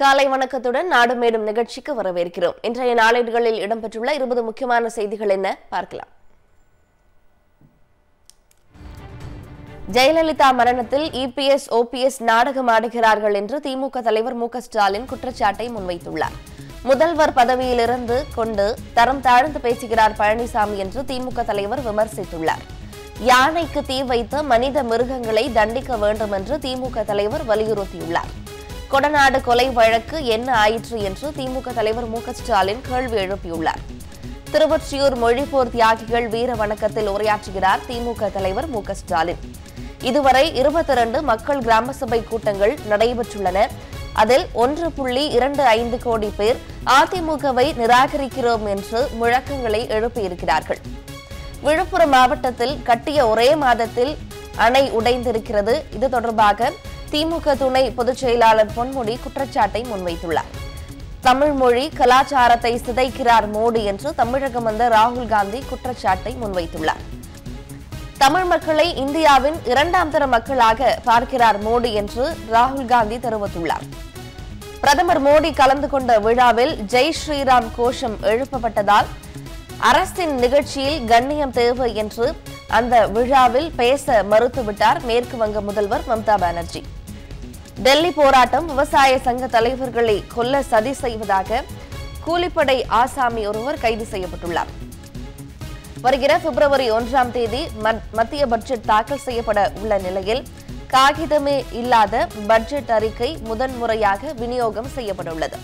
காலை வணக்கத்துடன் நாடு மேடும் நிகழ்ச்சிக்கு வரவேற்கிறோம் இன்றைய நாளேடுகளில் இடம்பெற்றுள்ள இருபது முக்கியமான செய்திகள் என்ன பார்க்கலாம் ஜெயலலிதா மரணத்தில் இபிஎஸ் ஓபிஎஸ் நாடகம் ஆடுகிறார்கள் என்று திமுக தலைவர் மு ஸ்டாலின் குற்றச்சாட்டை முன்வைத்துள்ளார் முதல்வர் பதவியிலிருந்து கொண்டு தரம் தாழ்ந்து பேசுகிறார் பழனிசாமி என்று திமுக தலைவர் விமர்சித்துள்ளார் யானைக்கு தீ வைத்த மனித மிருகங்களை தண்டிக்க வேண்டும் என்று திமுக தலைவர் வலியுறுத்தியுள்ளார் கொடநாடு கொலை வழக்கு என்ன ஆயிற்று என்று திமுக தலைவர் மு ஸ்டாலின் கேள்வி எழுப்பியுள்ளார் திருவொற்றியூர் மொழிப்போர் தியாகிகள் வீர வணக்கத்தில் உரையாற்றுகிறார் திமுக தலைவர் மு ஸ்டாலின் இதுவரை இருபத்தி இரண்டு மக்கள் கிராம சபை கூட்டங்கள் நடைபெற்றுள்ளன அதில் ஒன்று புள்ளி இரண்டு ஐந்து கோடி பேர் அதிமுகவை நிராகரிக்கிறோம் என்று முழக்கங்களை எழுப்பியிருக்கிறார்கள் விழுப்புரம் மாவட்டத்தில் கட்டிய ஒரே மாதத்தில் அணை உடைந்திருக்கிறது இது தொடர்பாக திமுக துணை பொதுச் செயலாளர் பொன்முடி குற்றச்சாட்டை முன்வைத்துள்ளார் தமிழ் மொழி கலாச்சாரத்தை சிதைக்கிறார் மோடி என்று தமிழகம் வந்த ராகுல் காந்தி குற்றச்சாட்டை முன்வைத்துள்ளார் தமிழ் மக்களை இந்தியாவின் இரண்டாம் தர மக்களாக பார்க்கிறார் மோடி என்று ராகுல் காந்தி தெரிவித்துள்ளார் பிரதமர் மோடி கலந்து கொண்ட விழாவில் ஜெய் ஸ்ரீராம் கோஷம் எழுப்பப்பட்டதால் அரசின் நிகழ்ச்சியில் கண்ணியம் தேவை என்று அந்த விழாவில் பேச மறுத்துவிட்டார் மேற்கு வங்க முதல்வர் மம்தா பானர்ஜி டெல்லி போராட்டம் விவசாய சங்க தலைவர்களை கொல்ல சதி செய்வதாக கூலிப்படை ஆசாமி ஒருவர் கைது செய்யப்பட்டுள்ளார் வருகிற பிப்ரவரி ஒன்றாம் தேதி மத்திய பட்ஜெட் தாக்கல் செய்யப்பட உள்ள நிலையில் காகிதமே இல்லாத பட்ஜெட் அறிக்கை முதன்முறையாக விநியோகம் செய்யப்பட்டுள்ளது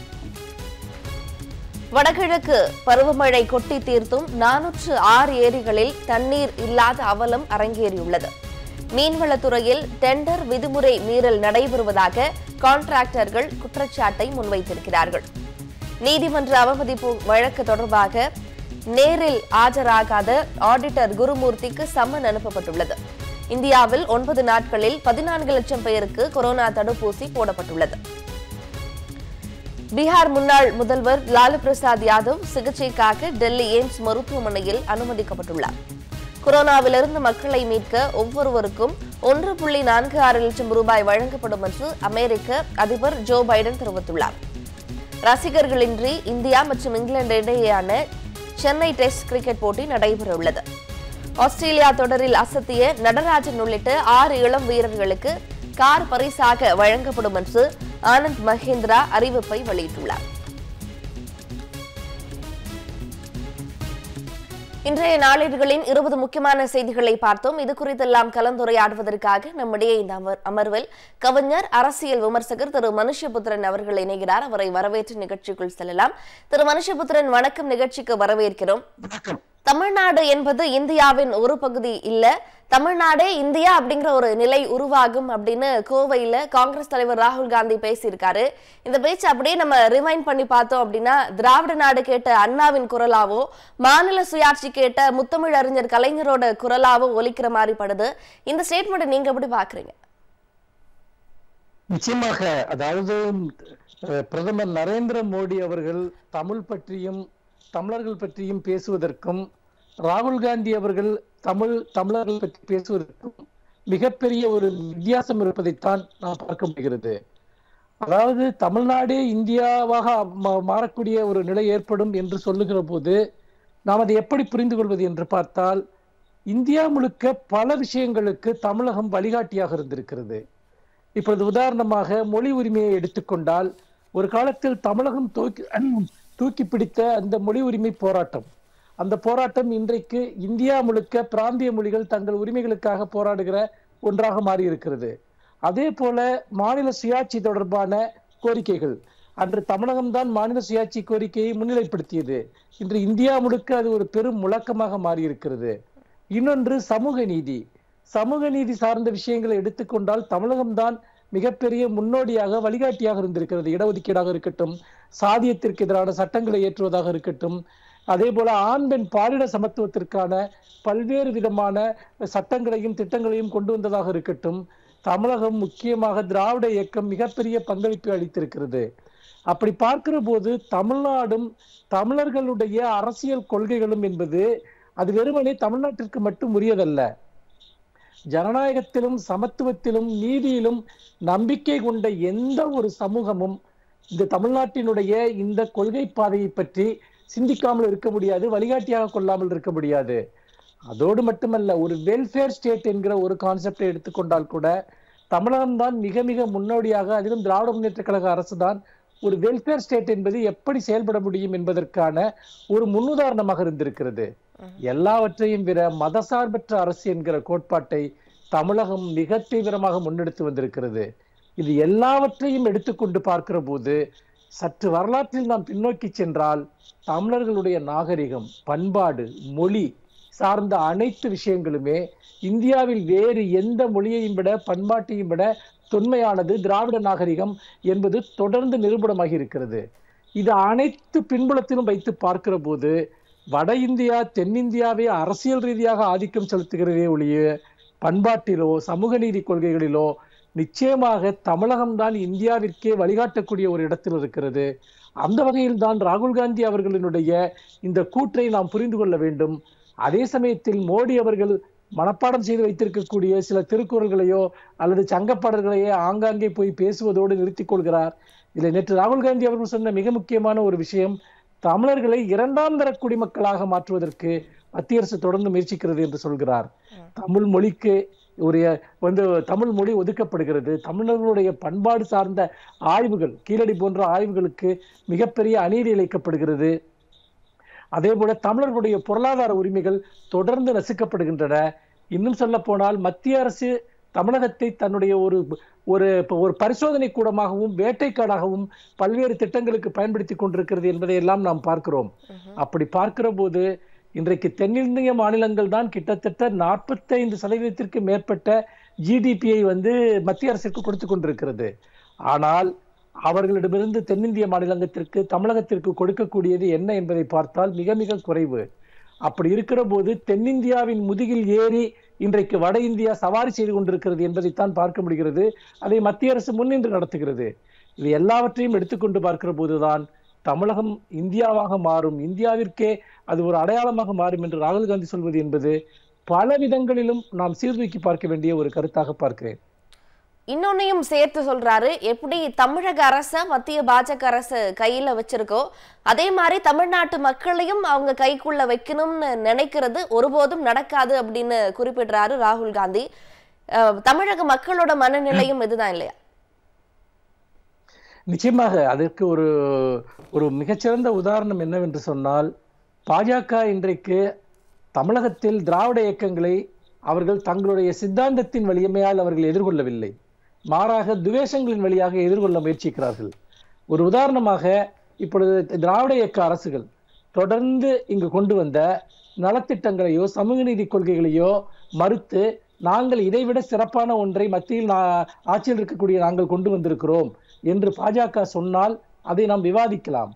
வடகிழக்கு பருவமழை கொட்டி தீர்த்தும் நானூற்று ஆறு ஏரிகளில் தண்ணீர் இல்லாத அவலம் அரங்கேறியுள்ளது மீன்வளத்துறையில் டெண்டர் விதிமுறை மீறல் நடைபெறுவதாக கான்ட்ராக்டர்கள் குற்றச்சாட்டை முன்வைத்திருக்கிறார்கள் நீதிமன்ற அவமதிப்பு வழக்கு தொடர்பாக நேரில் ஆஜராகாத ஆடிட்டர் குருமூர்த்திக்கு சம்மன் அனுப்பப்பட்டுள்ளது இந்தியாவில் ஒன்பது நாட்களில் பதினான்கு லட்சம் பேருக்கு கொரோனா தடுப்பூசி போடப்பட்டுள்ளது பீகார் முன்னாள் முதல்வர் லாலு பிரசாத் யாதவ் சிகிச்சைக்காக டெல்லி எய்ம்ஸ் மருத்துவமனையில் அனுமதிக்கப்பட்டுள்ளார் கொரோனாவிலிருந்து மக்களை மீட்க ஒவ்வொருவருக்கும் ஒன்று புள்ளி நான்கு ஆறு லட்சம் ரூபாய் வழங்கப்படும் என்று அமெரிக்க அதிபர் ஜோ பைடன் தெரிவித்துள்ளார் ரசிகர்களின்றி இந்தியா மற்றும் இங்கிலாந்து இடையேயான சென்னை டெஸ்ட் கிரிக்கெட் போட்டி நடைபெறவுள்ளது ஆஸ்திரேலியா தொடரில் அசத்திய நடராஜன் உள்ளிட்ட ஆறு இளம் வீரர்களுக்கு கார் பரிசாக வழங்கப்படும் என்று ஆனந்த் மகேந்திரா அறிவிப்பை வெளியிட்டுள்ளார் இன்றைய நாளிதழ்களின் இருபது முக்கியமான செய்திகளை பார்த்தோம் இது குறித்தெல்லாம் கலந்துரையாடுவதற்காக நம்முடைய இந்த அமர்வில் கவிஞர் அரசியல் விமர்சகர் திரு மனுஷபுத்திரன் அவர்கள் இணைகிறார் அவரை வரவேற்று நிகழ்ச்சிக்குள் செல்லலாம் திரு மனுஷபுத்திரன் வணக்கம் நிகழ்ச்சிக்கு வரவேற்கிறோம் தமிழ்நாடு என்பது இந்தியாவின் ஒரு பகுதி இல்லை தமிழ்நாடே இந்தியா அப்படிங்கிற ஒரு நிலை உருவாகும் அப்படின்னு கோவையில் காங்கிரஸ் தலைவர் ராகுல் காந்தி பேசியிருக்காரு இந்த பேச்சு அப்படியே நம்ம ரிமைண்ட் பண்ணி பார்த்தோம் அப்படின்னா திராவிட நாடு கேட்ட அண்ணாவின் குரலாவோ மாநில சுயாட்சி கேட்ட முத்தமிழ் அறிஞர் கலைஞரோட குரலாவோ ஒலிக்கிற மாதிரி படுது இந்த ஸ்டேட்மெண்ட் நீங்க எப்படி பாக்குறீங்க நிச்சயமாக அதாவது பிரதமர் நரேந்திர மோடி அவர்கள் தமிழ் பற்றியும் தமிழர்கள் பற்றியும் பேசுவதற்கும் ராகுல் காந்தி அவர்கள் தமிழ் தமிழர்கள் பற்றி பேசுவதற்கும் மிகப்பெரிய ஒரு வித்தியாசம் இருப்பதைத்தான் நாம் பார்க்க முடிகிறது அதாவது தமிழ்நாடே இந்தியாவாக மாறக்கூடிய ஒரு நிலை ஏற்படும் என்று சொல்லுகிற போது நாம் அதை எப்படி புரிந்து கொள்வது என்று பார்த்தால் இந்தியா முழுக்க பல விஷயங்களுக்கு தமிழகம் வழிகாட்டியாக இருந்திருக்கிறது இப்பொழுது உதாரணமாக மொழி உரிமையை எடுத்துக்கொண்டால் ஒரு காலத்தில் தமிழகம் தோக்கி தூக்கி பிடித்த அந்த மொழி உரிமை போராட்டம் அந்த போராட்டம் இன்றைக்கு இந்தியா முழுக்க பிராந்திய மொழிகள் தங்கள் உரிமைகளுக்காக போராடுகிற ஒன்றாக மாறி இருக்கிறது அதே போல மாநில சுயாட்சி தொடர்பான கோரிக்கைகள் அன்று தமிழகம்தான் மாநில சுயாட்சி கோரிக்கையை முன்னிலைப்படுத்தியது இன்று இந்தியா முழுக்க அது ஒரு பெரும் முழக்கமாக மாறி இருக்கிறது இன்னொன்று சமூக நீதி சமூக நீதி சார்ந்த விஷயங்களை எடுத்துக்கொண்டால் தமிழகம்தான் மிகப்பெரிய முன்னோடியாக வழிகாட்டியாக இருந்திருக்கிறது இடஒதுக்கீடாக இருக்கட்டும் சாதியத்திற்கு எதிரான சட்டங்களை ஏற்றுவதாக இருக்கட்டும் அதே போல ஆண் பெண் பாலிட சமத்துவத்திற்கான பல்வேறு விதமான சட்டங்களையும் திட்டங்களையும் கொண்டு வந்ததாக இருக்கட்டும் தமிழகம் முக்கியமாக திராவிட இயக்கம் மிகப்பெரிய பங்களிப்பு அளித்திருக்கிறது அப்படி பார்க்கிற போது தமிழ்நாடும் தமிழர்களுடைய அரசியல் கொள்கைகளும் என்பது அது வெறுமனே தமிழ்நாட்டிற்கு மட்டும் உரியதல்ல ஜனநாயகத்திலும் சமத்துவத்திலும் நீதியிலும் நம்பிக்கை கொண்ட எந்த ஒரு சமூகமும் இந்த தமிழ்நாட்டினுடைய இந்த கொள்கை பாதையை பற்றி சிந்திக்காமல் இருக்க முடியாது வழிகாட்டியாக கொள்ளாமல் இருக்க முடியாது அதோடு மட்டுமல்ல ஒரு வெல்ஃபேர் ஸ்டேட் என்கிற ஒரு கான்செப்டை எடுத்துக்கொண்டால் கூட தமிழகம்தான் மிக மிக முன்னோடியாக அதிலும் திராவிட முன்னேற்ற கழக அரசு தான் ஒரு வெல்ஃபேர் ஸ்டேட் என்பது எப்படி செயல்பட முடியும் என்பதற்கான ஒரு முன்னுதாரணமாக இருந்திருக்கிறது எல்லாவற்றையும் விட மதசார்பற்ற அரசு என்கிற கோட்பாட்டை தமிழகம் மிக தீவிரமாக முன்னெடுத்து வந்திருக்கிறது இது எல்லாவற்றையும் எடுத்துக்கொண்டு பார்க்கிற போது சற்று வரலாற்றில் நாம் பின்னோக்கி சென்றால் தமிழர்களுடைய நாகரிகம் பண்பாடு மொழி சார்ந்த அனைத்து விஷயங்களுமே இந்தியாவில் வேறு எந்த மொழியையும் விட பண்பாட்டையும் விட தொன்மையானது திராவிட நாகரிகம் என்பது தொடர்ந்து நிரூபணமாகி இருக்கிறது இது அனைத்து பின்புலத்திலும் வைத்து பார்க்கிற போது வட இந்தியா தென்னிந்தியாவே அரசியல் ரீதியாக ஆதிக்கம் செலுத்துகிறதே ஒழிய பண்பாட்டிலோ சமூக நீதி கொள்கைகளிலோ நிச்சயமாக தமிழகம்தான் இந்தியாவிற்கே வழிகாட்டக்கூடிய ஒரு இடத்தில் இருக்கிறது அந்த வகையில் தான் ராகுல் காந்தி அவர்களினுடைய இந்த கூற்றை நாம் புரிந்து கொள்ள வேண்டும் அதே சமயத்தில் மோடி அவர்கள் மனப்பாடம் செய்து வைத்திருக்கக்கூடிய சில திருக்குறள்களையோ அல்லது சங்கப்பாடல்களையோ ஆங்காங்கே போய் பேசுவதோடு நிறுத்திக் கொள்கிறார் இதில் நேற்று ராகுல் காந்தி அவர்கள் சொன்ன மிக முக்கியமான ஒரு விஷயம் தமிழர்களை இரண்டாம் தர குடிமக்களாக மாற்றுவதற்கு மத்திய அரசு தொடர்ந்து முயற்சிக்கிறது என்று சொல்கிறார் தமிழ் மொழிக்கு ஒரு வந்து தமிழ் மொழி ஒதுக்கப்படுகிறது தமிழர்களுடைய பண்பாடு சார்ந்த ஆய்வுகள் கீழடி போன்ற ஆய்வுகளுக்கு மிகப்பெரிய அநீதி இழைக்கப்படுகிறது அதே போல தமிழர்களுடைய பொருளாதார உரிமைகள் தொடர்ந்து நசுக்கப்படுகின்றன இன்னும் சொல்ல போனால் மத்திய அரசு தமிழகத்தை தன்னுடைய ஒரு ஒரு ஒரு பரிசோதனை கூடமாகவும் வேட்டைக்காடாகவும் பல்வேறு திட்டங்களுக்கு பயன்படுத்தி கொண்டிருக்கிறது என்பதை எல்லாம் நாம் பார்க்கிறோம் அப்படி பார்க்கிற போது இன்றைக்கு தென்னிந்திய மாநிலங்கள் தான் கிட்டத்தட்ட நாற்பத்தைந்து சதவீதத்திற்கு மேற்பட்ட ஜிடிபியை வந்து மத்திய அரசிற்கு கொடுத்து கொண்டிருக்கிறது ஆனால் அவர்களிடமிருந்து தென்னிந்திய மாநிலங்கத்திற்கு தமிழகத்திற்கு கொடுக்கக்கூடியது என்ன என்பதை பார்த்தால் மிக மிக குறைவு அப்படி இருக்கிற போது தென்னிந்தியாவின் முதுகில் ஏறி இன்றைக்கு வட இந்தியா சவாரி செய்து கொண்டிருக்கிறது என்பதைத்தான் பார்க்க முடிகிறது அதை மத்திய அரசு முன்னின்று நடத்துகிறது இது எல்லாவற்றையும் எடுத்துக்கொண்டு பார்க்கிற போதுதான் தமிழகம் இந்தியாவாக மாறும் இந்தியாவிற்கே அது ஒரு அடையாளமாக மாறும் என்று ராகுல் காந்தி சொல்வது என்பது பல விதங்களிலும் நாம் சீர்தூக்கி பார்க்க வேண்டிய ஒரு கருத்தாக பார்க்கிறேன் இன்னொன்னையும் சேர்த்து சொல்றாரு எப்படி தமிழக அரச மத்திய பாஜக அரசு கையில வச்சிருக்கோ அதே மாதிரி தமிழ்நாட்டு மக்களையும் அவங்க கைக்குள்ள வைக்கணும்னு நினைக்கிறது ஒருபோதும் நடக்காது அப்படின்னு குறிப்பிடுறாரு ராகுல் காந்தி தமிழக மக்களோட மனநிலையும் இதுதான் இல்லையா நிச்சயமாக அதற்கு ஒரு ஒரு மிகச்சிறந்த உதாரணம் என்னவென்று சொன்னால் பாஜக இன்றைக்கு தமிழகத்தில் திராவிட இயக்கங்களை அவர்கள் தங்களுடைய சித்தாந்தத்தின் வலிமையால் அவர்கள் எதிர்கொள்ளவில்லை மாறாக துவேஷங்களின் வழியாக எதிர்கொள்ள முயற்சிக்கிறார்கள் ஒரு உதாரணமாக இப்பொழுது திராவிட இயக்க அரசுகள் தொடர்ந்து இங்கு கொண்டு வந்த நலத்திட்டங்களையோ சமூக நீதி கொள்கைகளையோ மறுத்து நாங்கள் இதைவிட சிறப்பான ஒன்றை மத்தியில் ஆட்சியில் இருக்கக்கூடிய நாங்கள் கொண்டு வந்திருக்கிறோம் என்று பாஜக சொன்னால் அதை நாம் விவாதிக்கலாம்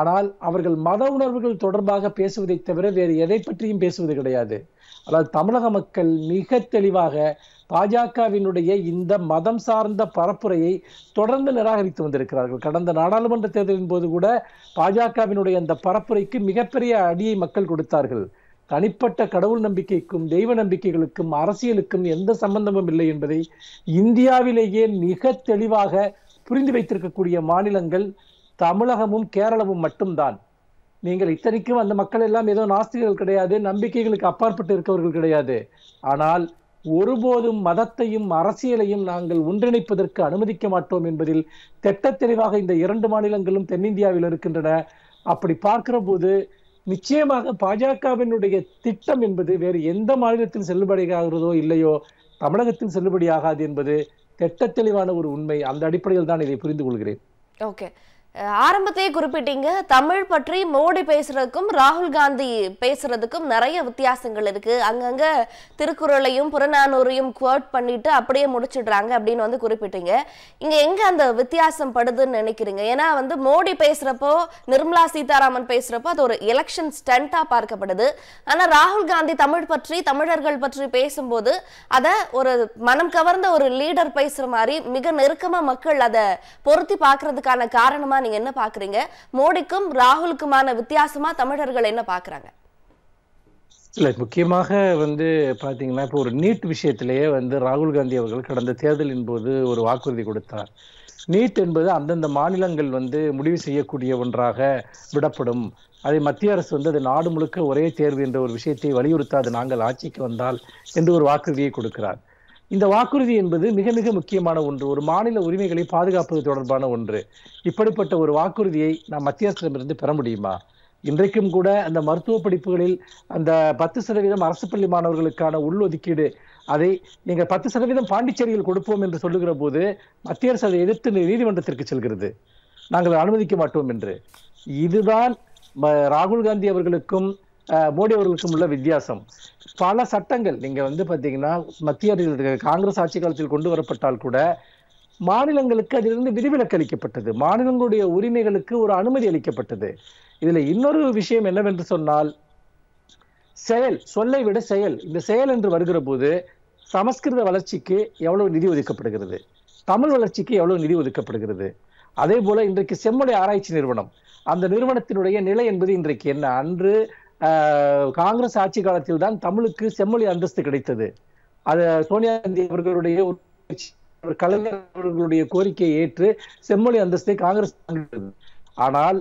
ஆனால் அவர்கள் மத உணர்வுகள் தொடர்பாக பேசுவதை தவிர வேறு எதை பற்றியும் பேசுவது கிடையாது அதாவது தமிழக மக்கள் மிக தெளிவாக பாஜகவினுடைய இந்த மதம் சார்ந்த பரப்புரையை தொடர்ந்து நிராகரித்து வந்திருக்கிறார்கள் கடந்த நாடாளுமன்ற தேர்தலின் போது கூட பாஜகவினுடைய அந்த பரப்புரைக்கு மிகப்பெரிய அடியை மக்கள் கொடுத்தார்கள் தனிப்பட்ட கடவுள் நம்பிக்கைக்கும் தெய்வ நம்பிக்கைகளுக்கும் அரசியலுக்கும் எந்த சம்பந்தமும் இல்லை என்பதை இந்தியாவிலேயே மிக தெளிவாக புரிந்து வைத்திருக்கக்கூடிய மாநிலங்கள் தமிழகமும் கேரளமும் மட்டும்தான் நீங்கள் இத்தனைக்கும் அந்த மக்கள் எல்லாம் ஏதோ நாஸ்திகர்கள் கிடையாது நம்பிக்கைகளுக்கு அப்பாற்பட்டு இருக்கவர்கள் கிடையாது ஆனால் ஒருபோதும் மதத்தையும் அரசியலையும் நாங்கள் ஒன்றிணைப்பதற்கு அனுமதிக்க மாட்டோம் என்பதில் தெளிவாக இந்த இரண்டு மாநிலங்களும் தென்னிந்தியாவில் இருக்கின்றன அப்படி பார்க்கிற போது நிச்சயமாக பாஜகவினுடைய திட்டம் என்பது வேறு எந்த மாநிலத்தில் செல்லுபடியாகிறதோ இல்லையோ தமிழகத்தில் செல்லுபடியாகாது என்பது தெளிவான ஒரு உண்மை அந்த அடிப்படையில் தான் இதை புரிந்து கொள்கிறேன் ஓகே ஆரம்பத்தையே குறிப்பிட்டீங்க தமிழ் பற்றி மோடி பேசுறதுக்கும் ராகுல் காந்தி பேசுறதுக்கும் நிறைய வித்தியாசங்கள் இருக்கு அங்கங்க திருக்குறளையும் புறநானூரையும் குவர்ட் பண்ணிட்டு அப்படியே முடிச்சிடுறாங்க அப்படின்னு வந்து குறிப்பிட்டீங்க இங்க எங்க அந்த வித்தியாசம் படுதுன்னு நினைக்கிறீங்க ஏன்னா வந்து மோடி பேசுறப்போ நிர்மலா சீதாராமன் பேசுறப்போ அது ஒரு எலெக்ஷன் ஸ்டண்டா பார்க்கப்படுது ஆனா ராகுல் காந்தி தமிழ் பற்றி தமிழர்கள் பற்றி பேசும்போது அதை ஒரு மனம் கவர்ந்த ஒரு லீடர் பேசுற மாதிரி மிக நெருக்கமா மக்கள் அதை பொருத்தி பார்க்கறதுக்கான காரணமா நீங்க என்ன பாக்குறீங்க மோடிக்கும் ராகுலுக்குமான வித்தியாசமா தமிழர்கள் என்ன பாக்குறாங்க இல்லை முக்கியமாக வந்து பார்த்தீங்கன்னா இப்போ ஒரு நீட் விஷயத்திலேயே வந்து ராகுல் காந்தி அவர்கள் கடந்த தேர்தலின் போது ஒரு வாக்குறுதி கொடுத்தார் நீட் என்பது அந்தந்த மாநிலங்கள் வந்து முடிவு செய்யக்கூடிய ஒன்றாக விடப்படும் அதை மத்திய அரசு வந்து அது நாடு முழுக்க ஒரே தேர்வு என்ற ஒரு விஷயத்தை வலியுறுத்தாது நாங்கள் ஆட்சிக்கு வந்தால் என்று ஒரு வாக்குறுதியை கொடுக்கிறார் இந்த வாக்குறுதி என்பது மிக மிக முக்கியமான ஒன்று ஒரு மாநில உரிமைகளை பாதுகாப்பது தொடர்பான ஒன்று இப்படிப்பட்ட ஒரு வாக்குறுதியை நாம் மத்திய அரசிடமிருந்து பெற முடியுமா இன்றைக்கும் கூட அந்த மருத்துவ படிப்புகளில் அந்த பத்து சதவீதம் அரசு பள்ளி மாணவர்களுக்கான உள்ஒதுக்கீடு அதை நீங்கள் பத்து சதவீதம் பாண்டிச்சேரியில் கொடுப்போம் என்று சொல்லுகிற போது மத்திய அரசு அதை எதிர்த்து நீதிமன்றத்திற்கு செல்கிறது நாங்கள் அனுமதிக்க மாட்டோம் என்று இதுதான் ராகுல் காந்தி அவர்களுக்கும் மோடி அவர்களுக்கும் உள்ள வித்தியாசம் பல சட்டங்கள் நீங்க வந்து பாத்தீங்கன்னா மத்திய அரசு காங்கிரஸ் ஆட்சி காலத்தில் கொண்டு வரப்பட்டால் கூட மாநிலங்களுக்கு அதிலிருந்து விதிவிலக்கு அளிக்கப்பட்டது மாநிலங்களுடைய உரிமைகளுக்கு ஒரு அனுமதி அளிக்கப்பட்டது இதுல இன்னொரு விஷயம் என்னவென்று சொன்னால் செயல் சொல்லை விட செயல் இந்த செயல் என்று வருகிற போது சமஸ்கிருத வளர்ச்சிக்கு எவ்வளவு நிதி ஒதுக்கப்படுகிறது தமிழ் வளர்ச்சிக்கு எவ்வளவு நிதி ஒதுக்கப்படுகிறது அதே போல இன்றைக்கு செம்மொழி ஆராய்ச்சி நிறுவனம் அந்த நிறுவனத்தினுடைய நிலை என்பது இன்றைக்கு என்ன அன்று காங்கிரஸ் ஆட்சி காலத்தில் தான் தமிழுக்கு செம்மொழி அந்தஸ்து கிடைத்தது அது சோனியா காந்தி அவர்களுடைய கலைஞர் அவர்களுடைய கோரிக்கையை ஏற்று செம்மொழி அந்தஸ்தை காங்கிரஸ் ஆனால்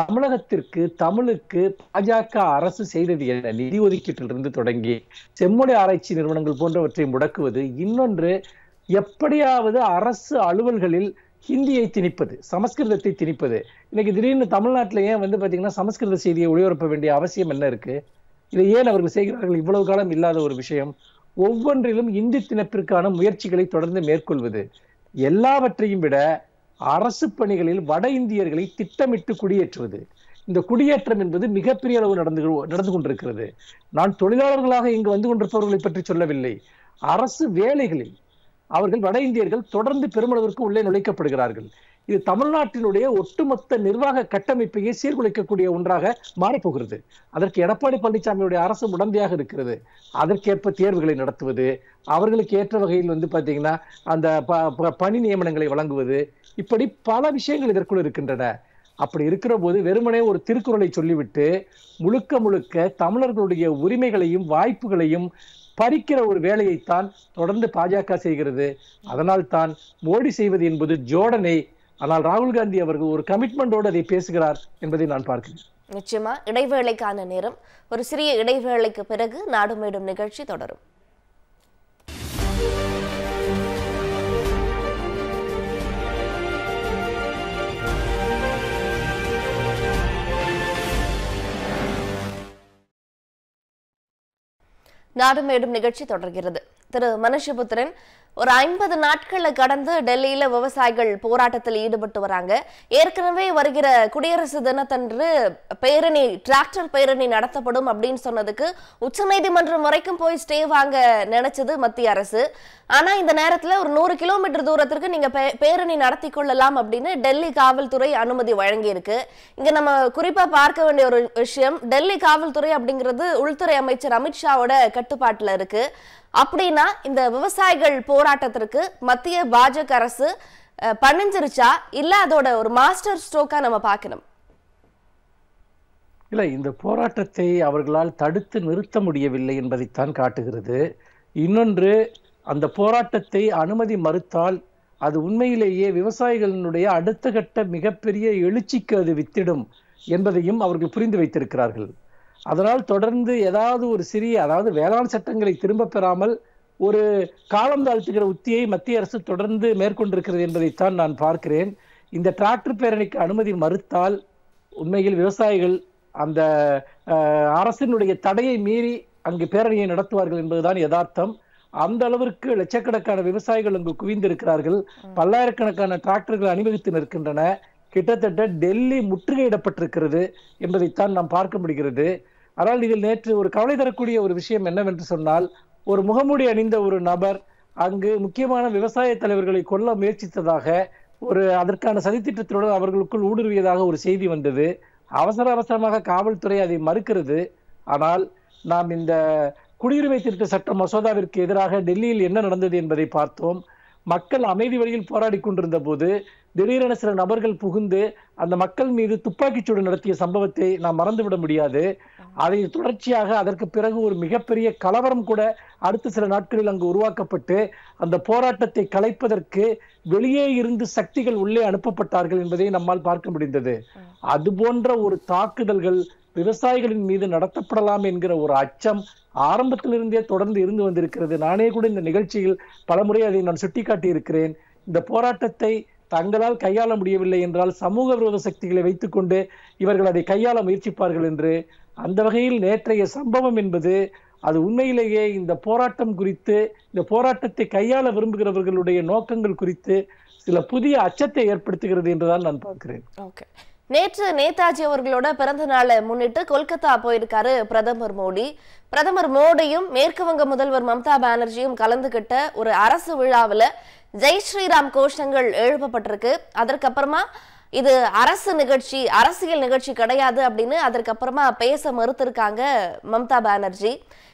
தமிழகத்திற்கு தமிழுக்கு பாஜக அரசு செய்தது என்ன நிதி ஒதுக்கீட்டிலிருந்து தொடங்கி செம்மொழி ஆராய்ச்சி நிறுவனங்கள் போன்றவற்றை முடக்குவது இன்னொன்று எப்படியாவது அரசு அலுவல்களில் ஹிந்தியை திணிப்பது சமஸ்கிருதத்தை திணிப்பது இன்னைக்கு திடீர்னு தமிழ்நாட்டில் ஏன் வந்து பார்த்தீங்கன்னா சமஸ்கிருத செய்தியை ஒளிபரப்ப வேண்டிய அவசியம் என்ன இருக்கு இதை ஏன் அவர்கள் செய்கிறார்கள் இவ்வளவு காலம் இல்லாத ஒரு விஷயம் ஒவ்வொன்றிலும் இந்தி திணப்பிற்கான முயற்சிகளை தொடர்ந்து மேற்கொள்வது எல்லாவற்றையும் விட அரசு பணிகளில் வட இந்தியர்களை திட்டமிட்டு குடியேற்றுவது இந்த குடியேற்றம் என்பது மிகப்பெரிய அளவு நடந்து நடந்து கொண்டிருக்கிறது நான் தொழிலாளர்களாக இங்கு வந்து கொண்டிருப்பவர்களை பற்றி சொல்லவில்லை அரசு வேலைகளில் அவர்கள் வட இந்தியர்கள் தொடர்ந்து பெருமளவிற்கு உள்ளே நுழைக்கப்படுகிறார்கள் இது தமிழ்நாட்டினுடைய ஒட்டுமொத்த நிர்வாக கட்டமைப்பையே சீர்குலைக்கக்கூடிய ஒன்றாக மாறப்போகிறது அதற்கு எடப்பாடி பழனிசாமியுடைய அரசு உடந்தையாக இருக்கிறது அதற்கேற்ப தேர்வுகளை நடத்துவது அவர்களுக்கு ஏற்ற வகையில் வந்து பார்த்தீங்கன்னா அந்த பணி நியமனங்களை வழங்குவது இப்படி பல விஷயங்கள் இதற்குள் இருக்கின்றன அப்படி இருக்கிற போது வெறுமனே ஒரு திருக்குறளை சொல்லிவிட்டு முழுக்க முழுக்க தமிழர்களுடைய உரிமைகளையும் வாய்ப்புகளையும் பறிக்கிற ஒரு வேலையைத்தான் தொடர்ந்து பாஜக செய்கிறது அதனால் தான் மோடி செய்வது என்பது ஜோடனை ஆனால் ராகுல் காந்தி அவர்கள் ஒரு கமிட்மெண்டோடு அதை பேசுகிறார் என்பதை நான் பார்க்கிறேன் நிச்சயமா இடைவேளைக்கான நேரம் ஒரு சிறிய இடைவேளைக்கு பிறகு நாடு மேடும் நிகழ்ச்சி தொடரும் நாடு மேடும் நிகழ்ச்சி தொடர்கிறது திரு மனுஷபுத்திரன் ஒரு ஐம்பது நாட்களை கடந்து டெல்லியில விவசாயிகள் போராட்டத்தில் ஈடுபட்டு வராங்க ஏற்கனவே வருகிற குடியரசு தினத்தன்று பேரணி டிராக்டர் பேரணி நடத்தப்படும் அப்படின்னு சொன்னதுக்கு உச்சநீதிமன்றம் வரைக்கும் போய் ஸ்டே வாங்க நினைச்சது மத்திய அரசு ஆனா இந்த நேரத்துல ஒரு நூறு கிலோமீட்டர் தூரத்திற்கு நீங்க பேரணி நடத்தி கொள்ளலாம் அப்படின்னு டெல்லி காவல்துறை அனுமதி வழங்கியிருக்கு இங்க நம்ம குறிப்பா பார்க்க வேண்டிய ஒரு விஷயம் டெல்லி காவல்துறை அப்படிங்கிறது உள்துறை அமைச்சர் அமித்ஷாவோட கட்டுப்பாட்டுல இருக்கு அப்படின்னா இந்த விவசாயிகள் போராட்டத்திற்கு மத்திய பாஜக அரசு பணிஞ்சிருச்சா இல்ல அதோட ஒரு மாஸ்டர் ஸ்ட்ரோக்கா நம்ம பார்க்கணும் இல்லை இந்த போராட்டத்தை அவர்களால் தடுத்து நிறுத்த முடியவில்லை என்பதைத்தான் காட்டுகிறது இன்னொன்று அந்த போராட்டத்தை அனுமதி மறுத்தால் அது உண்மையிலேயே விவசாயிகளினுடைய அடுத்த கட்ட மிகப்பெரிய எழுச்சிக்கு அது வித்திடும் என்பதையும் அவர்கள் புரிந்து வைத்திருக்கிறார்கள் அதனால் தொடர்ந்து ஏதாவது ஒரு சிறிய அதாவது வேளாண் சட்டங்களை திரும்ப பெறாமல் ஒரு காலம் தாழ்த்துகிற உத்தியை மத்திய அரசு தொடர்ந்து மேற்கொண்டிருக்கிறது என்பதைத்தான் நான் பார்க்கிறேன் இந்த டிராக்டர் பேரணிக்கு அனுமதி மறுத்தால் உண்மையில் விவசாயிகள் அந்த அரசினுடைய தடையை மீறி அங்கு பேரணியை நடத்துவார்கள் என்பதுதான் யதார்த்தம் அந்த அளவிற்கு லட்சக்கணக்கான விவசாயிகள் அங்கு குவிந்திருக்கிறார்கள் பல்லாயிரக்கணக்கான டிராக்டர்கள் அனுமதித்து நிற்கின்றன கிட்டத்தட்ட டெல்லி முற்றுகையிடப்பட்டிருக்கிறது என்பதைத்தான் நாம் பார்க்க முடிகிறது ஆனால் இதில் நேற்று ஒரு கவலை தரக்கூடிய ஒரு விஷயம் என்னவென்று சொன்னால் ஒரு முகமூடி அணிந்த ஒரு நபர் அங்கு முக்கியமான விவசாய தலைவர்களை கொல்ல முயற்சித்ததாக ஒரு அதற்கான சதித்திட்டத்துடன் அவர்களுக்குள் ஊடுருவியதாக ஒரு செய்தி வந்தது அவசர அவசரமாக காவல்துறை அதை மறுக்கிறது ஆனால் நாம் இந்த குடியுரிமை திருத்த சட்ட மசோதாவிற்கு எதிராக டெல்லியில் என்ன நடந்தது என்பதை பார்த்தோம் மக்கள் அமைதி வழியில் போராடி கொண்டிருந்த போது திடீரென சில நபர்கள் புகுந்து அந்த மக்கள் மீது துப்பாக்கிச்சூடு நடத்திய சம்பவத்தை நாம் மறந்துவிட முடியாது அதை தொடர்ச்சியாக அதற்கு பிறகு ஒரு மிகப்பெரிய கலவரம் கூட அடுத்த சில நாட்களில் அங்கு உருவாக்கப்பட்டு அந்த போராட்டத்தை கலைப்பதற்கு வெளியே இருந்து சக்திகள் உள்ளே அனுப்பப்பட்டார்கள் என்பதை நம்மால் பார்க்க முடிந்தது அது போன்ற ஒரு தாக்குதல்கள் விவசாயிகளின் மீது நடத்தப்படலாம் என்கிற ஒரு அச்சம் ஆரம்பத்திலிருந்தே தொடர்ந்து இருந்து வந்திருக்கிறது நானே கூட இந்த நிகழ்ச்சியில் பலமுறை அதை நான் சுட்டிக்காட்டி இருக்கிறேன் இந்த போராட்டத்தை தங்களால் கையாள முடியவில்லை என்றால் சமூக விரோத சக்திகளை வைத்துக்கொண்டு இவர்கள் அதை கையாள முயற்சிப்பார்கள் என்று அந்த வகையில் நேற்றைய சம்பவம் என்பது அது உண்மையிலேயே இந்த போராட்டம் குறித்து இந்த போராட்டத்தை கையாள விரும்புகிறவர்களுடைய நோக்கங்கள் குறித்து சில புதிய அச்சத்தை ஏற்படுத்துகிறது என்றுதான் நான் பார்க்கிறேன் ஓகே நேற்று நேதாஜி அவர்களோட பிறந்த நாளை முன்னிட்டு கொல்கத்தா போயிருக்காரு பிரதமர் மோடி பிரதமர் மோடியும் மேற்கு வங்க முதல்வர் மம்தா பானர்ஜியும் கலந்துகிட்ட ஒரு அரசு விழாவில் ஜெய் ஸ்ரீராம் கோஷங்கள் எழுப்பப்பட்டிருக்கு அதற்கப்புறமா இது அரசு நிகழ்ச்சி அரசியல் நிகழ்ச்சி கிடையாது அப்படின்னு அதற்கப்புறமா பேச மறுத்திருக்காங்க மம்தா பானர்ஜி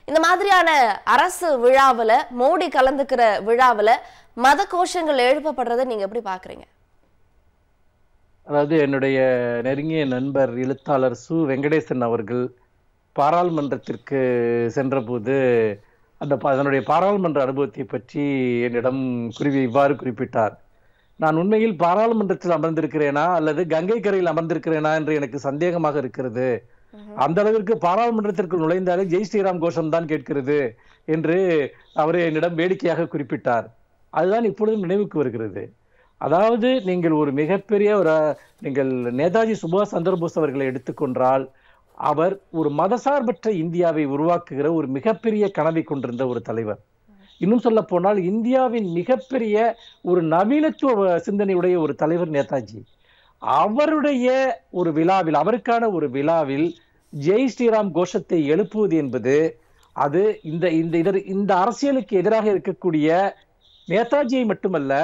இந்த மாதிரியான அரசு விழாவில் மோடி கலந்துக்கிற விழாவில் மத கோஷங்கள் எழுப்பப்படுறதை நீங்கள் எப்படி பார்க்குறீங்க அதாவது என்னுடைய நெருங்கிய நண்பர் எழுத்தாளர் சு வெங்கடேசன் அவர்கள் பாராளுமன்றத்திற்கு சென்றபோது அந்த அதனுடைய பாராளுமன்ற அனுபவத்தை பற்றி என்னிடம் குருவி இவ்வாறு குறிப்பிட்டார் நான் உண்மையில் பாராளுமன்றத்தில் அமர்ந்திருக்கிறேனா அல்லது கங்கை கரையில் அமர்ந்திருக்கிறேனா என்று எனக்கு சந்தேகமாக இருக்கிறது அந்த அளவிற்கு பாராளுமன்றத்திற்குள் நுழைந்தாலே ஜெய் ஸ்ரீராம் கோஷம் தான் கேட்கிறது என்று அவர் என்னிடம் வேடிக்கையாக குறிப்பிட்டார் அதுதான் இப்பொழுதும் நினைவுக்கு வருகிறது அதாவது நீங்கள் ஒரு மிகப்பெரிய ஒரு நீங்கள் நேதாஜி சுபாஷ் சந்திரபோஸ் அவர்களை எடுத்துக்கொண்டால் அவர் ஒரு மதசார்பற்ற இந்தியாவை உருவாக்குகிற ஒரு மிகப்பெரிய கனவை கொண்டிருந்த ஒரு தலைவர் இன்னும் சொல்ல போனால் இந்தியாவின் மிகப்பெரிய ஒரு நவீனத்துவ சிந்தனையுடைய ஒரு தலைவர் நேதாஜி அவருடைய ஒரு விழாவில் அவருக்கான ஒரு விழாவில் ஜெய் ஸ்ரீராம் கோஷத்தை எழுப்புவது என்பது அது இந்த இந்த இதர் இந்த அரசியலுக்கு எதிராக இருக்கக்கூடிய நேதாஜியை மட்டுமல்ல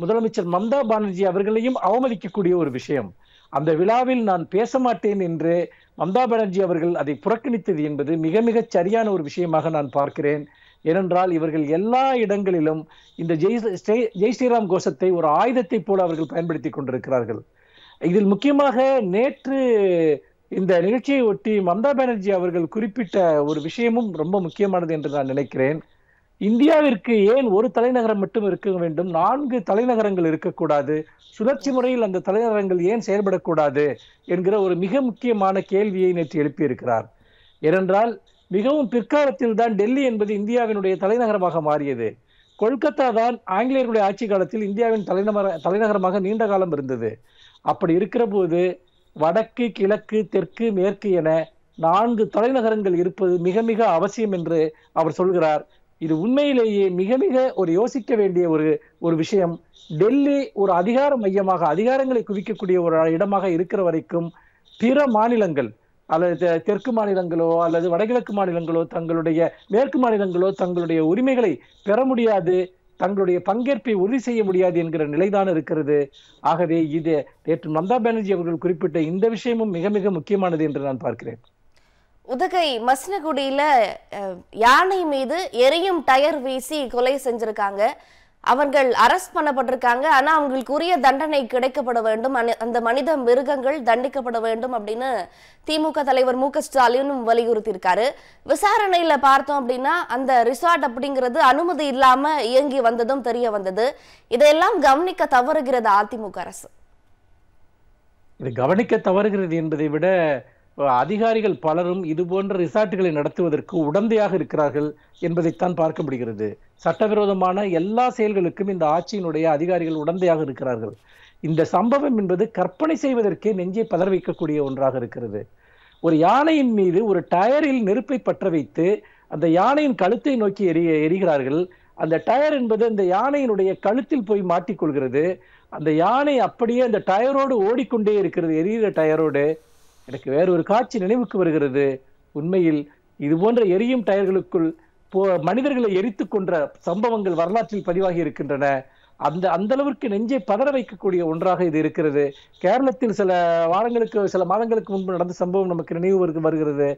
முதலமைச்சர் மம்தா பானர்ஜி அவர்களையும் அவமதிக்கக்கூடிய ஒரு விஷயம் அந்த விழாவில் நான் பேச மாட்டேன் என்று மம்தா பானர்ஜி அவர்கள் அதை புறக்கணித்தது என்பது மிக மிக சரியான ஒரு விஷயமாக நான் பார்க்கிறேன் ஏனென்றால் இவர்கள் எல்லா இடங்களிலும் இந்த ஜெய் ஜெய் ஸ்ரீராம் கோஷத்தை ஒரு ஆயுதத்தை போல அவர்கள் பயன்படுத்தி கொண்டிருக்கிறார்கள் இதில் முக்கியமாக நேற்று இந்த நிகழ்ச்சியை ஒட்டி மம்தா பானர்ஜி அவர்கள் குறிப்பிட்ட ஒரு விஷயமும் ரொம்ப முக்கியமானது என்று நான் நினைக்கிறேன் இந்தியாவிற்கு ஏன் ஒரு தலைநகரம் மட்டும் இருக்க வேண்டும் நான்கு தலைநகரங்கள் இருக்கக்கூடாது சுழற்சி முறையில் அந்த தலைநகரங்கள் ஏன் செயல்படக்கூடாது என்கிற ஒரு மிக முக்கியமான கேள்வியை நேற்று எழுப்பியிருக்கிறார் ஏனென்றால் மிகவும் பிற்காலத்தில் தான் டெல்லி என்பது இந்தியாவினுடைய தலைநகரமாக மாறியது கொல்கத்தா தான் ஆங்கிலேயர்களுடைய ஆட்சி காலத்தில் இந்தியாவின் தலைநகர தலைநகரமாக நீண்ட காலம் இருந்தது அப்படி இருக்கிற போது வடக்கு கிழக்கு தெற்கு மேற்கு என நான்கு தலைநகரங்கள் இருப்பது மிக மிக அவசியம் என்று அவர் சொல்கிறார் இது உண்மையிலேயே மிக மிக ஒரு யோசிக்க வேண்டிய ஒரு ஒரு விஷயம் டெல்லி ஒரு அதிகார மையமாக அதிகாரங்களை குவிக்கக்கூடிய ஒரு இடமாக இருக்கிற வரைக்கும் பிற மாநிலங்கள் அல்லது தெற்கு மாநிலங்களோ அல்லது வடகிழக்கு மாநிலங்களோ தங்களுடைய மேற்கு மாநிலங்களோ தங்களுடைய உரிமைகளை பெற முடியாது தங்களுடைய பங்கேற்பை உறுதி செய்ய முடியாது என்கிற நிலைதான் இருக்கிறது ஆகவே இது நேற்று மம்தா பானர்ஜி அவர்கள் குறிப்பிட்ட இந்த விஷயமும் மிக மிக முக்கியமானது என்று நான் பார்க்கிறேன் உதகை மசனகுடியில் யானை மீது எரியும் டயர் வீசி கொலை செஞ்சுருக்காங்க அவர்கள் அரஸ்ட் பண்ணப்பட்டிருக்காங்க ஆனால் அவங்களுக்குரிய தண்டனை கிடைக்கப்பட வேண்டும் அந்த மனித மிருகங்கள் தண்டிக்கப்பட வேண்டும் அப்படின்னு திமுக தலைவர் மு க ஸ்டாலினும் வலியுறுத்தியிருக்காரு விசாரணையில் பார்த்தோம் அப்படின்னா அந்த ரிசார்ட் அப்படிங்கிறது அனுமதி இல்லாமல் இயங்கி வந்ததும் தெரிய வந்தது இதையெல்லாம் கவனிக்க தவறுகிறது அதிமுக அரசு இது கவனிக்க தவறுகிறது என்பதை விட அதிகாரிகள் பலரும் இதுபோன்ற ரிசார்ட்டுகளை நடத்துவதற்கு உடந்தையாக இருக்கிறார்கள் என்பதைத்தான் பார்க்க முடிகிறது சட்டவிரோதமான எல்லா செயல்களுக்கும் இந்த ஆட்சியினுடைய அதிகாரிகள் உடந்தையாக இருக்கிறார்கள் இந்த சம்பவம் என்பது கற்பனை செய்வதற்கே நெஞ்சை பதற வைக்கக்கூடிய ஒன்றாக இருக்கிறது ஒரு யானையின் மீது ஒரு டயரில் நெருப்பை பற்ற வைத்து அந்த யானையின் கழுத்தை நோக்கி எரிய எரிகிறார்கள் அந்த டயர் என்பது அந்த யானையினுடைய கழுத்தில் போய் மாட்டிக்கொள்கிறது அந்த யானை அப்படியே அந்த டயரோடு ஓடிக்கொண்டே இருக்கிறது எரிகிற டயரோடு எனக்கு வேறொரு காட்சி நினைவுக்கு வருகிறது உண்மையில் இது போன்ற எரியும் டயர்களுக்குள் மனிதர்களை எரித்து கொன்ற சம்பவங்கள் வரலாற்றில் பதிவாகி இருக்கின்றன அந்த அந்த அளவிற்கு நெஞ்சை பதற வைக்கக்கூடிய ஒன்றாக இது இருக்கிறது கேரளத்தில் சில வாரங்களுக்கு சில மாதங்களுக்கு முன்பு நடந்த சம்பவம் நமக்கு நினைவு வருகிறது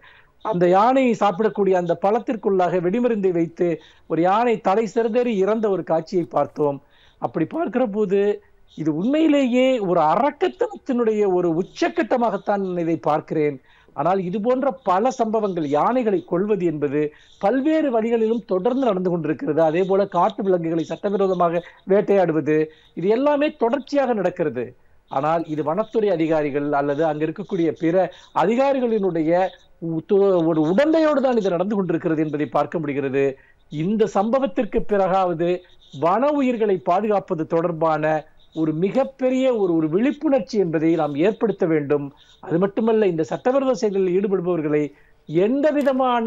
அந்த யானை சாப்பிடக்கூடிய அந்த பழத்திற்குள்ளாக வெடிமருந்தை வைத்து ஒரு யானை தலை சிறதேறி இறந்த ஒரு காட்சியை பார்த்தோம் அப்படி பார்க்கிற போது இது உண்மையிலேயே ஒரு அரக்கத்தனத்தினுடைய ஒரு உச்சக்கட்டமாகத்தான் இதை பார்க்கிறேன் ஆனால் இது போன்ற பல சம்பவங்கள் யானைகளை கொள்வது என்பது பல்வேறு வழிகளிலும் தொடர்ந்து நடந்து கொண்டிருக்கிறது அதே போல காட்டு விலங்குகளை சட்டவிரோதமாக வேட்டையாடுவது இது எல்லாமே தொடர்ச்சியாக நடக்கிறது ஆனால் இது வனத்துறை அதிகாரிகள் அல்லது அங்க இருக்கக்கூடிய பிற அதிகாரிகளினுடைய ஒரு உடந்தையோடு தான் இது நடந்து கொண்டிருக்கிறது என்பதை பார்க்க முடிகிறது இந்த சம்பவத்திற்கு பிறகாவது வன உயிர்களை பாதுகாப்பது தொடர்பான ஒரு மிகப்பெரிய ஒரு ஒரு விழிப்புணர்ச்சி என்பதை நாம் ஏற்படுத்த வேண்டும் அது மட்டுமல்ல இந்த சட்டவிரோத செயல்களில் ஈடுபடுபவர்களை எந்த விதமான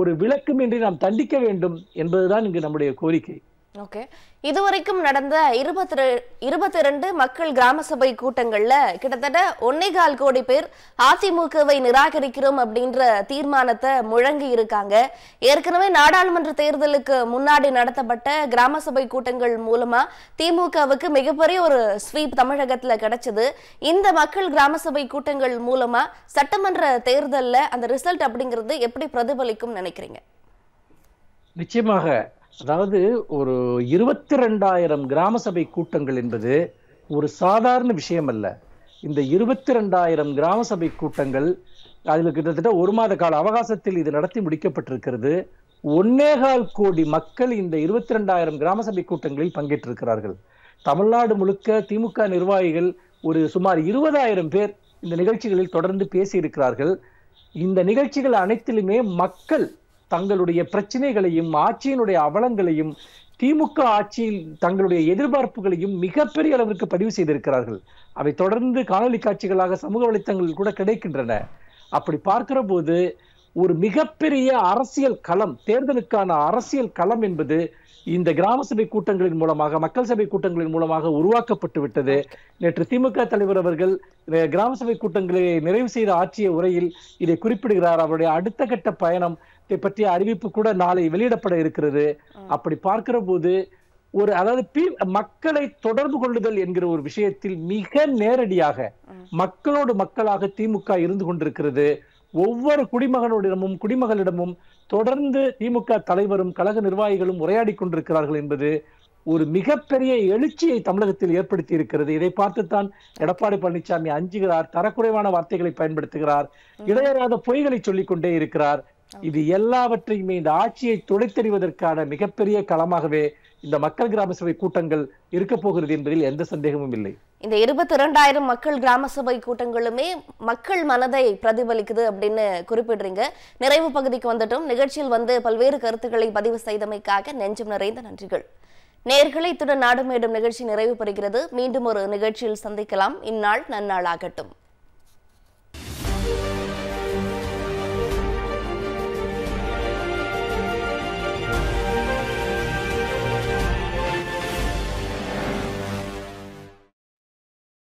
ஒரு விளக்கமின்றி நாம் தண்டிக்க வேண்டும் என்பதுதான் இங்கு நம்முடைய கோரிக்கை ஓகே இதுவரைக்கும் நடந்த இருபத்தி இருபத்தி ரெண்டு மக்கள் கிராம சபை கூட்டங்களில் கிட்டத்தட்ட ஒன்னே கால் கோடி பேர் அதிமுகவை நிராகரிக்கிறோம் அப்படின்ற தீர்மானத்தை முழங்கி இருக்காங்க ஏற்கனவே நாடாளுமன்ற தேர்தலுக்கு முன்னாடி நடத்தப்பட்ட கிராம சபை கூட்டங்கள் மூலமா திமுகவுக்கு மிகப்பெரிய ஒரு ஸ்வீப் தமிழகத்தில் கிடைச்சது இந்த மக்கள் கிராம சபை கூட்டங்கள் மூலமா சட்டமன்ற தேர்தலில் அந்த ரிசல்ட் அப்படிங்கிறது எப்படி பிரதிபலிக்கும் நினைக்கிறீங்க நிச்சயமாக அதாவது ஒரு இருபத்தி ரெண்டாயிரம் கிராம சபை கூட்டங்கள் என்பது ஒரு சாதாரண விஷயம் அல்ல இந்த இருபத்தி ரெண்டாயிரம் கிராம சபை கூட்டங்கள் அதில் கிட்டத்தட்ட ஒரு மாத கால அவகாசத்தில் இது நடத்தி முடிக்கப்பட்டிருக்கிறது ஒன்னேகால் கோடி மக்கள் இந்த இருபத்தி ரெண்டாயிரம் கிராம சபை கூட்டங்களில் பங்கேற்றிருக்கிறார்கள் தமிழ்நாடு முழுக்க திமுக நிர்வாகிகள் ஒரு சுமார் இருபதாயிரம் பேர் இந்த நிகழ்ச்சிகளில் தொடர்ந்து பேசியிருக்கிறார்கள் இந்த நிகழ்ச்சிகள் அனைத்திலுமே மக்கள் தங்களுடைய பிரச்சனைகளையும் ஆட்சியினுடைய அவலங்களையும் திமுக ஆட்சியில் தங்களுடைய எதிர்பார்ப்புகளையும் மிகப்பெரிய அளவிற்கு பதிவு செய்திருக்கிறார்கள் அவை தொடர்ந்து காணொலி காட்சிகளாக சமூக வலைத்தளங்கள் கூட கிடைக்கின்றன அப்படி பார்க்கிற போது ஒரு மிகப்பெரிய அரசியல் களம் தேர்தலுக்கான அரசியல் களம் என்பது இந்த கிராம சபை கூட்டங்களின் மூலமாக மக்கள் சபை கூட்டங்களின் மூலமாக உருவாக்கப்பட்டு விட்டது நேற்று திமுக தலைவர் அவர்கள் கிராம சபை கூட்டங்களை நிறைவு செய்த ஆற்றிய உரையில் இதை குறிப்பிடுகிறார் அவருடைய அடுத்த கட்ட பயணம் இதை பற்றிய அறிவிப்பு கூட நாளை வெளியிடப்பட இருக்கிறது அப்படி பார்க்கிற போது ஒரு அதாவது மக்களை தொடர்பு கொள்ளுதல் என்கிற ஒரு விஷயத்தில் மிக நேரடியாக மக்களோடு மக்களாக திமுக இருந்து கொண்டிருக்கிறது ஒவ்வொரு குடிமகனோடிடமும் குடிமகளிடமும் தொடர்ந்து திமுக தலைவரும் கழக நிர்வாகிகளும் உரையாடி கொண்டிருக்கிறார்கள் என்பது ஒரு மிகப்பெரிய எழுச்சியை தமிழகத்தில் ஏற்படுத்தி இருக்கிறது இதை பார்த்துத்தான் எடப்பாடி பழனிசாமி அஞ்சுகிறார் தரக்குறைவான வார்த்தைகளை பயன்படுத்துகிறார் இடையராத பொய்களை சொல்லிக் கொண்டே இருக்கிறார் இது எல்லாவற்றையுமே இந்த ஆட்சியை துடைத்தறிவதற்கான மிகப்பெரிய களமாகவே இந்த மக்கள் கிராம சபை கூட்டங்கள் இருக்க போகிறது என்பதில் எந்த சந்தேகமும் இல்லை இந்த இருபத்தி இரண்டாயிரம் மக்கள் கிராம சபை கூட்டங்களுமே மக்கள் மனதை பிரதிபலிக்குது அப்படின்னு குறிப்பிடுறீங்க நிறைவு பகுதிக்கு வந்துட்டும் நிகழ்ச்சியில் வந்து பல்வேறு கருத்துக்களை பதிவு செய்தமைக்காக நெஞ்சம் நிறைந்த நன்றிகள் நேர்களை இத்துடன் நாடு மேடும் நிகழ்ச்சி நிறைவு பெறுகிறது மீண்டும் ஒரு நிகழ்ச்சியில் சந்திக்கலாம் இந்நாள் ஆகட்டும்